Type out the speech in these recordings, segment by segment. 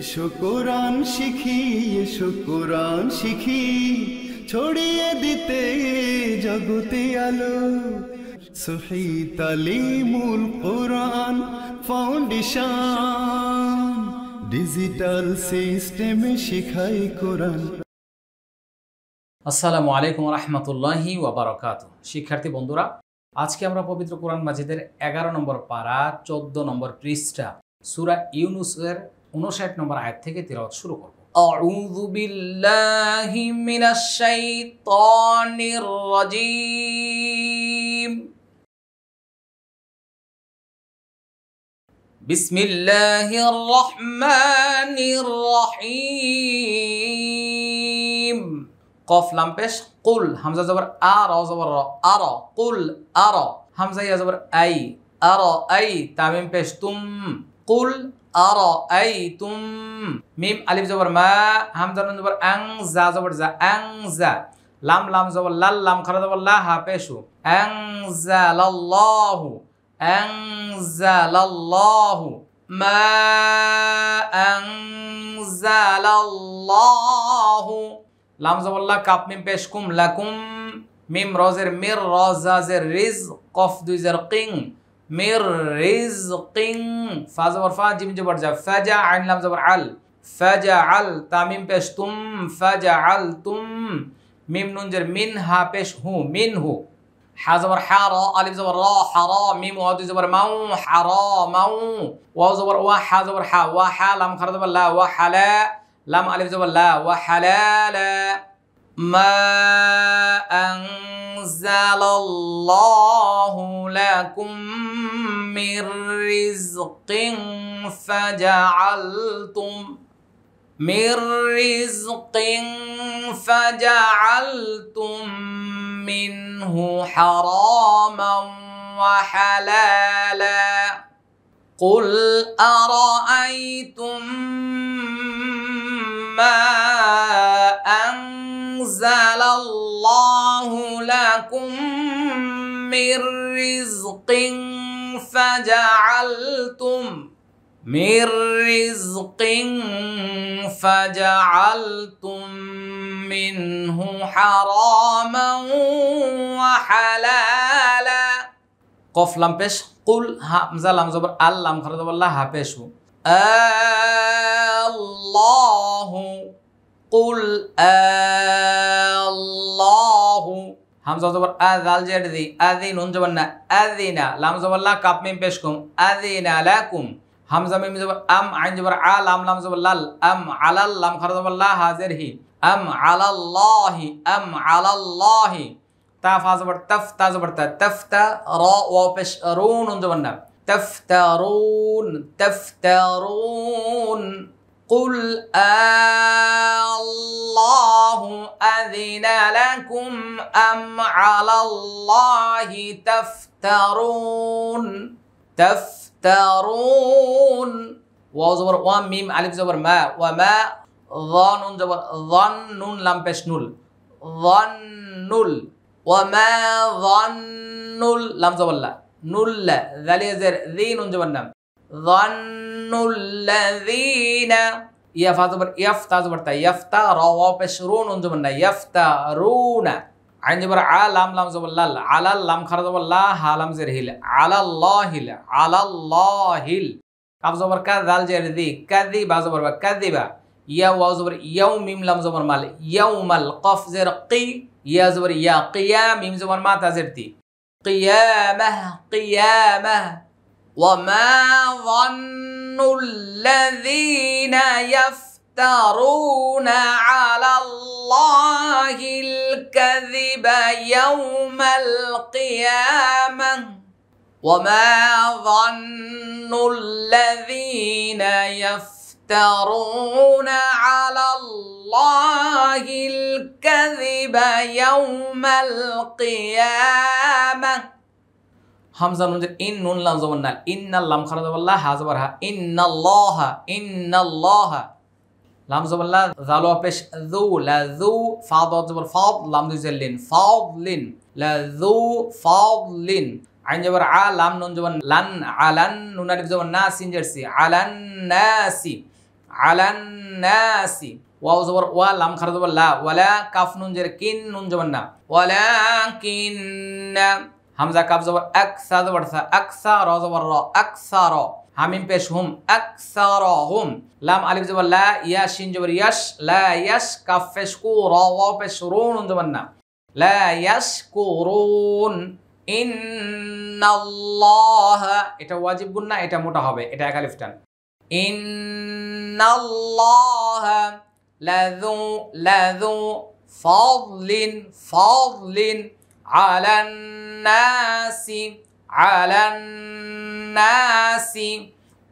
এসো কোরআন শিখি এসো কোরআন শিখি ছড়িয়ে দিতে জগতে আলো সহি তালিমুল কোরআন ফাউন্ডেশন ডিজিটাল সিস্টেমে শিখাই কোরআন আসসালামু আলাইকুম ওয়া ওবরাকাত শিক্ষার্থী বন্ধুরা আজকে আমরা পবিত্র কোরআন মাজিদের এগারো নম্বর পাড়া চোদ্দ নম্বর পৃষ্ঠা সুরা ইউনুসের উনষাট নম্বর আয়াত থেকে তেলাওয়াত শুরু করব أعوذ بالله من الشيطان الرجيم بسم الله الرحمن الرحيم قف لام পেশ قل হামজা জবর আ র জবর র আর قل আর হামজা ইয়া জবর আই আর আই তামিম পেশ তুম قل আর আই তুম মিম আলিফ জবর মা হামদান জবর আং জা জবর যা আং জা লাম লাম জবর লাল লাম খারা জবর লা হা পেশু আং জা লাল্লাহু আং জা লাল্লাহু মা আং জা লাল্লাহু লাম জবর লা কাপ মিম পেশ কুম লাকুম মিম রজের মির রজাজের রিজ কফ দুই জের কিং মির রিজকিং ফা জবর ফা জিম জবর জা ফাজা আইন লাম জবর আল ফাজা আল তামিম পেশ তুম ফাজা আল তুম মিম নুন জের মিন হা পেশ হু মিন হু হা জবর হা র আলিফ জবর র হা র মিম ওয়া দুই জবর মাউ হা র মাউ ওয়া জবর ওয়া হা জবর হা ওয়া হা লাম খারা জবর লা ওয়া হালা লাম আলিফ জবর লা ওয়া হালালা মা আং أنزل الله لكم من رزق فجعلتم من رزق فجعلتم منه حراما وحلالا قل أرأيتم ما أنزل الله الله لكم من رزق فجعلتم من رزق فجعلتم منه حراما وحلالا قف لم بيش قل ها لم زبر اللهم خرد والله هبيشو آه، الله কুল আল্লাহু হামজা জবর আ জাল জের দি আদি নুন জবর না আদিনা লাম জবর লা কাপ মিম পেশ কুম আদিনা লাকুম হামজা মিম জবর আম আইন জবর আ লাম লাম জবর লাল আম আলাল লাম খর জবর লা হাজির হি আম আলাল্লাহি আম আলাল্লাহি তা ফা জবর তফ তা জবর তা তফ তা র ও পেশ রুন নুন জবর না تفترون تفترون قل الله أذن لكم أم على الله تفترون تفترون واو زبر وام ميم ألف زبر ما وما ظن زبر ظن لم بشنول ظن وما ظن لم زبر لا نل ذلك زر ذي نون زبر نم ظن الذين يا فاتبر يفتا زبرتا يفتا روا بشرون انزبنا يفترون عين جبر عالم لام زبر لال على لام خر زبر لا حالم زر هيل على الله هيل على الله هيل كاب زبر كا ذال جر ذي كذبا زبر با كذبا يا واو زبر يوم ميم لام زبر مال يوم القف زر قي يا زبر يا قيام ميم زبر ما تزرتي قيامه قيامه وما ظن ظن الذين يفترون على الله الكذب يوم القيامه وما ظن الذين يفترون على الله الكذب يوم القيامه হামজা নুনজের ইন নুন লাম জবর না ইন্না লাম খারাজাবাল্লাহ হা জবর হা ল হা লাম জবল্লা জালো পেশ জু লা জু ফাদ জবর ফাদ লাম দুজের লিন ফাদ লিন লা জু ফাদ লিন আইন জবর আ লাম নুন জবর লান আলান নুন আলিফ জবর না সিন জারসি আলান নাসি আলান নাসি ওয়াও জবর ওয়া লাম খারা জবর লা ওয়ালা কাফ নুন জের কিন নুন জবর না ওয়ালা কিন হামজা কাব জবর আকসা জবর আকসা র জবর র আকসা র হামিম পেশ হুম আকসার হুম লাম আলিফ জবর লা ইয়া শিন জবর ইয়াশ লা ইয়াশ কাফ পেশ কু র ওয়া পেশ রুন জবর না লা ইয়াশ কুরুন ইন্নাল্লাহ এটা ওয়াজিব গুণ না এটা মোটা হবে এটা এক আলিফ টান ইন্নাল্লাহ লাযু লাযু ফাদলিন ফাদলিন على الناس على الناس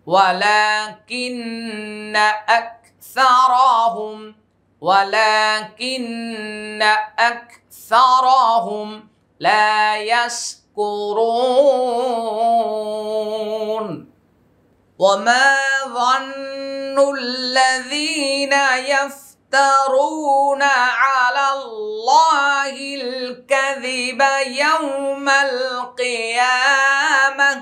ولكن أكثرهم ولكن أكثرهم لا يشكرون وما ظن الذين يفترون على الله ريب يوم القيامة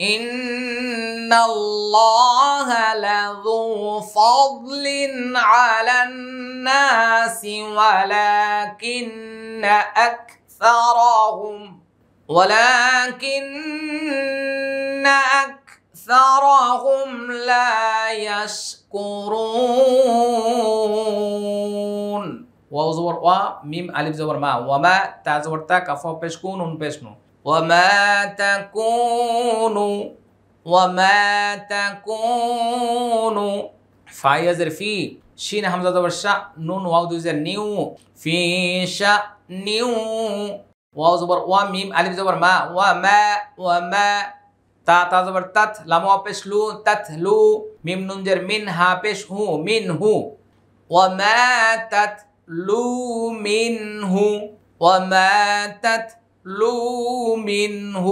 إن الله لذو فضل على الناس ولكن أكثرهم ولكن أكثرهم لا يشكرون ওয়া জবর ওয়া মিম আলিফ জবর মা ওয়া মা তা জবর তা কাফ পেশ কুন উন পেশ নু ওয়া মা তা কুনু ওয়া মা তা কুনু ফাইয়াজের ফি শিন হামজা জবর শা নুন ওয়াও দুজের নিউ ফি শা নিউ ওয়াও জবর ওয়া মিম আলিফ জবর মা ওয়া মা ওয়া মা তা তা জবর তাত লামো পেশ লু তাত লু মিম নুনজের মিন হা পেশ হু মিন হু ওয়া মা তাত تتلو منه وما تتلو منه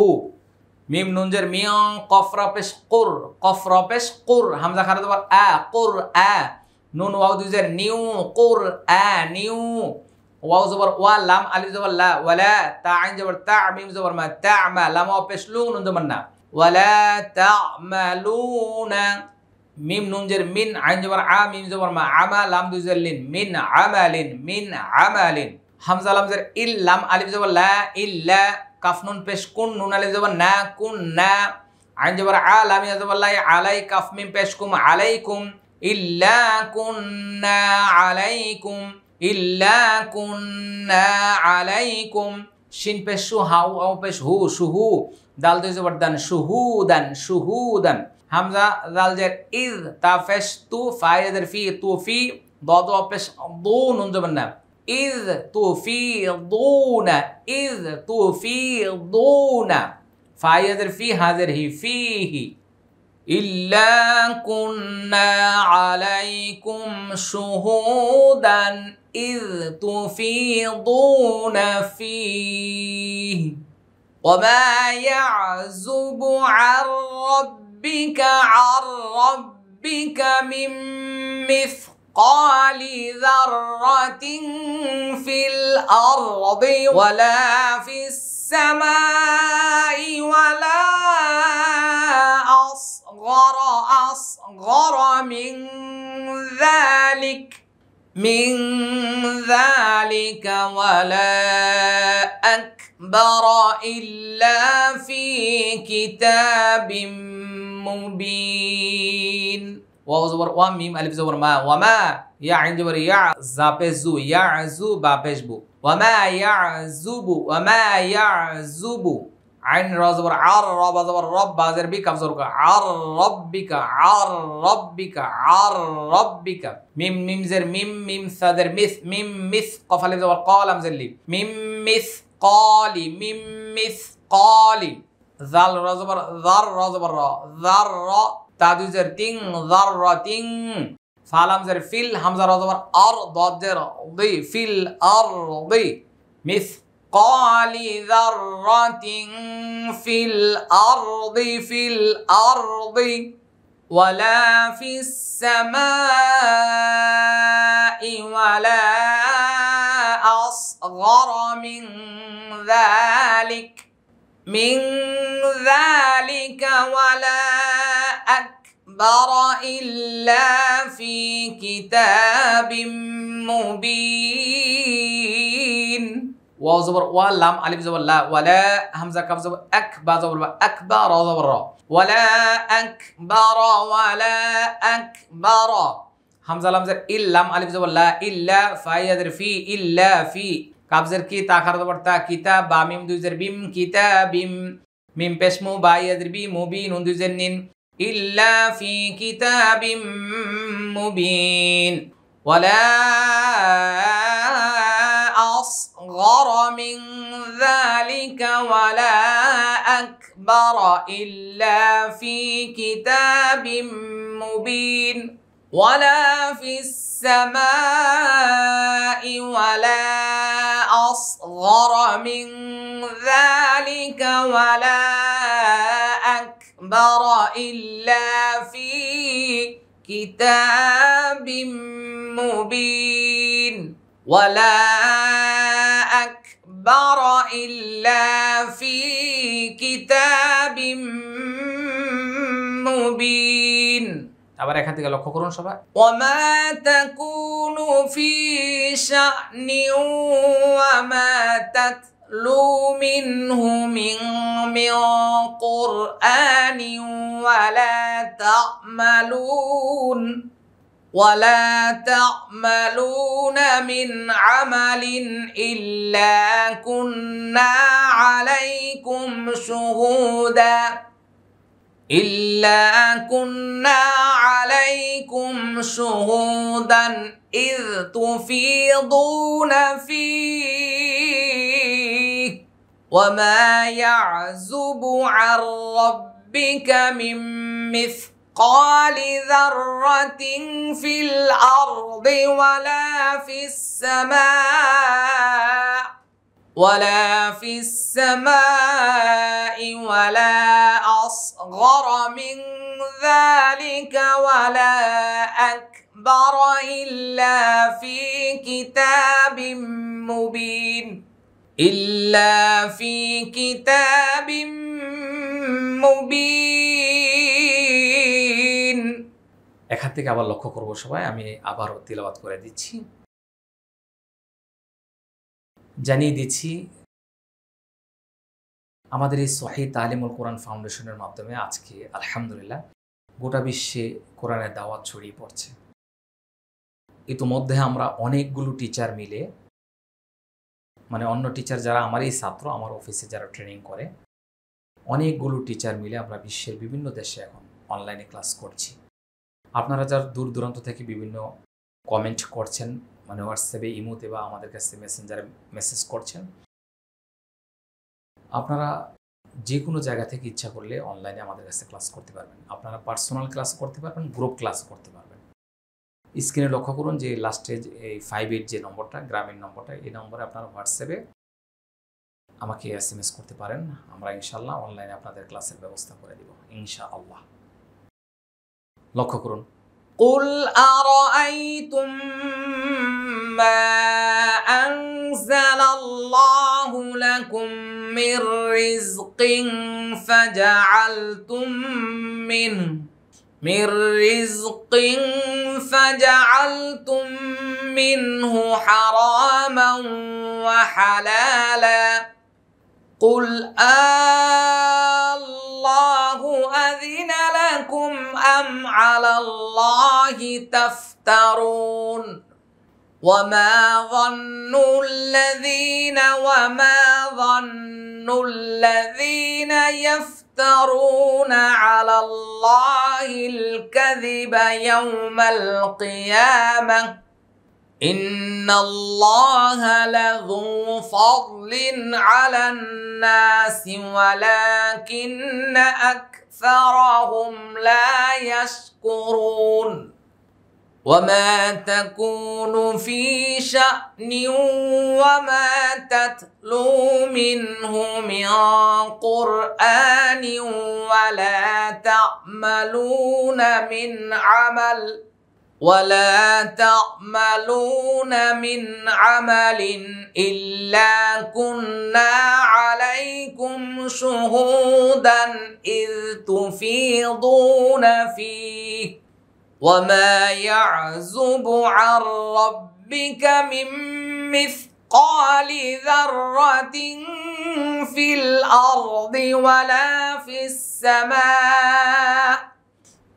ميم نونجر ميان قفر بس قر قفر بس قر همزة خارج دوار آ قر آ نون واو دوزر نيو قر آ نيو واو زبر وا لام علي زبر لا ولا تاع زبر تاع ميم زبر ما تاع ما لام واو بس لون نون ولا تعملون মিম নুনজের মিন আইন জবর আ মিম জবর মা আমা লাম দুজের লিন মিন আমালিন মিন আমালিন হামজা লামজের ইল লাম আলিফ জবর লা ইল্লা কাফনুন পেশ কুন নুন আলিফ জবর না কুন না আইন জবর আ লাম জবর লাই আলাই কাফ মিম পেশ কুম আলাইকুম ইল্লা কুন্না আলাইকুম ইল্লা কুন্না আলাইকুম শিন পেশ সু হাউ আউ পেশ হু সুহু দাল দুই জবর দান সুহু দান সুহু দান همزه زالجر اذ تافش تو فايدر في تو في ضاد دون ضون انظر إذ دون إذ تفيضون فايدر في هذر هي فيه إلا كنا عليكم شهودا إذ تفيضون فيه وما يعزب عن رب ربك عن ربك من مثقال ذرة في الأرض ولا في السماء ولا أصغر أصغر من ذلك من ذلك ولا أكبر إلا في كتاب مبين واو زبر وام ميم الف زبر ما وما يا عين زبر يا زابزو يعزو وما يعزب وما يعزب আইন রজবর আর রব আজবর রব বাজের বি কাবজর আর রব্বিকা আর রব্বিকা আর রব্বিকা মিম মিমজের মিম মিম সাদের মিস মিম মিস কফালে জবর কলাম জেল্লি মিম মিস কলি মিম মিস কলি জাল রজবর জার রজবর র জার র তাদুজের তিং জার র তিং ফালামজের ফিল হামজা রজবর আর দজের দি ফিল আর দি মিস مثقال ذرة في الأرض في الأرض ولا في السماء ولا أصغر من ذلك من ذلك ولا أكبر إلا في كتاب مبين ওয়া জবর ওয়া লাম আলিফ জবর লা ওয়ালা হামজা কাফ জবর এক বা জবর বা এক বা র জবর র ওয়ালা এক বা র ওয়ালা এক বা র হামজা লামজের ইল্লাম আলিফ জবর লা ইল্লা ফাইয়াদের ফি ইল্লা ফি কাবজের কি তাখার জবর তা কিতা বা মিম দুইজের বিম কিতা বিম মিম পেশমু বা ইয়াদের বি মুবি নুন দুইজের নিন ইল্লা ফি কিতাবিম মুবিন ওয়ালা أصغر من ذلك ولا أكبر إلا في كتاب مبين ولا في السماء ولا أصغر من ذلك ولا أكبر إلا في كتاب مبين ولا تدبر إلا في كتاب مبين আবার এখান থেকে লক্ষ্য করুন সবাই ওয়ামা তাকুনু ফি শানি ওয়ামা তাতলু মিনহু মিন মিন কুরআনি ওয়ালা তা'মালুন ولا تعملون من عمل إلا كنا عليكم شهودا إلا كنا عليكم شهودا إذ تفيضون فيه وما يعزب عن ربك من مثل قال ذرة في الأرض ولا في السماء ولا في السماء ولا أصغر من ذلك ولا أكبر إلا في كتاب مبين إلا في كتاب مبين এখান থেকে আবার লক্ষ্য করব সবাই আমি আবারও তিলাবাত করে দিচ্ছি জানিয়ে দিচ্ছি আমাদের এই সহি তালিমুল কোরআন ফাউন্ডেশনের মাধ্যমে আজকে আলহামদুলিল্লাহ গোটা বিশ্বে কোরআনের দাওয়াত ছড়িয়ে পড়ছে ইতোমধ্যে আমরা অনেকগুলো টিচার মিলে মানে অন্য টিচার যারা আমারই ছাত্র আমার অফিসে যারা ট্রেনিং করে অনেকগুলো টিচার মিলে আমরা বিশ্বের বিভিন্ন দেশে এখন অনলাইনে ক্লাস করছি আপনারা যার দূর দূরান্ত থেকে বিভিন্ন কমেন্ট করছেন মানে হোয়াটসঅ্যাপে ইমোতে বা আমাদের কাছে মেসেঞ্জারে মেসেজ করছেন আপনারা যে কোনো জায়গা থেকে ইচ্ছা করলে অনলাইনে আমাদের কাছে ক্লাস করতে পারবেন আপনারা পার্সোনাল ক্লাস করতে পারবেন গ্রুপ ক্লাস করতে পারবেন স্ক্রিনে লক্ষ্য করুন যে লাস্টে এই ফাইভ এইট যে নম্বরটা গ্রামীণ নম্বরটা এই নম্বরে আপনারা হোয়াটসঅ্যাপে আমাকে এস করতে পারেন আমরা ইনশাল্লাহ অনলাইনে আপনাদের ক্লাসের ব্যবস্থা করে দেব ইনশাআল্লাহ লক্ষ্য করুন قل أرأيتم ما أنزل الله لكم من رزق فجعلتم منه من رزق فجعلتم منه حراما وحلالا قل آه أم على الله تفترون وما ظن الذين وما ظن الذين يفترون على الله الكذب يوم القيامة إن الله لذو فضل على الناس ولكن أكثر أكثرهم لا يشكرون وما تكون في شأن وما تتلو منه من قرآن ولا تعملون من عمل ولا تعملون من عمل إلا كنا عليكم شهودا إذ تفيضون فيه وما يعزب عن ربك من مثقال ذرة في الأرض ولا في السماء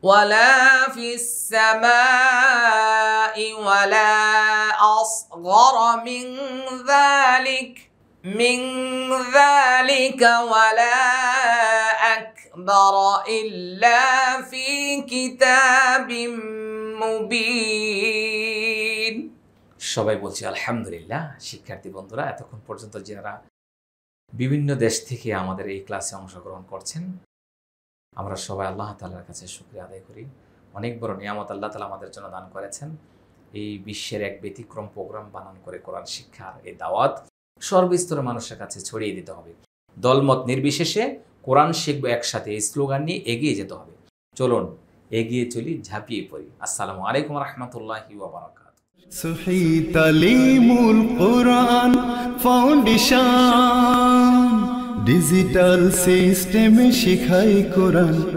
ولا في السماء ولا أصغر من ذلك من ذلك ولا أكبر إلا في كتاب مبين সবাই বলছি আলহামদুলিল্লাহ শিক্ষার্থী বন্ধুরা এতক্ষণ পর্যন্ত যারা বিভিন্ন দেশ থেকে আমাদের এই ক্লাসে অংশগ্রহণ করছেন আমরা সবাই আল্লাহ তালার কাছে শুক্রিয়া আদায় করি অনেক বড় নিয়ামত আল্লাহ তালা আমাদের জন্য দান করেছেন এই বিশ্বের এক ব্যতিক্রম প্রোগ্রাম বানান করে কোরআন শিক্ষার এই দাওয়াত সর্বস্তরের মানুষের কাছে ছড়িয়ে দিতে হবে দলমত নির্বিশেষে কোরআন শিখব একসাথে এই স্লোগান নিয়ে এগিয়ে যেতে হবে চলুন এগিয়ে চলি ঝাঁপিয়ে পড়ি আসসালামু আলাইকুম রহমতুল্লাহ ওবরাকাত তালিমুল কোরআন ফাউন্ডেশন ডিজিটাল সিস্টেমে শিখাই কোরআন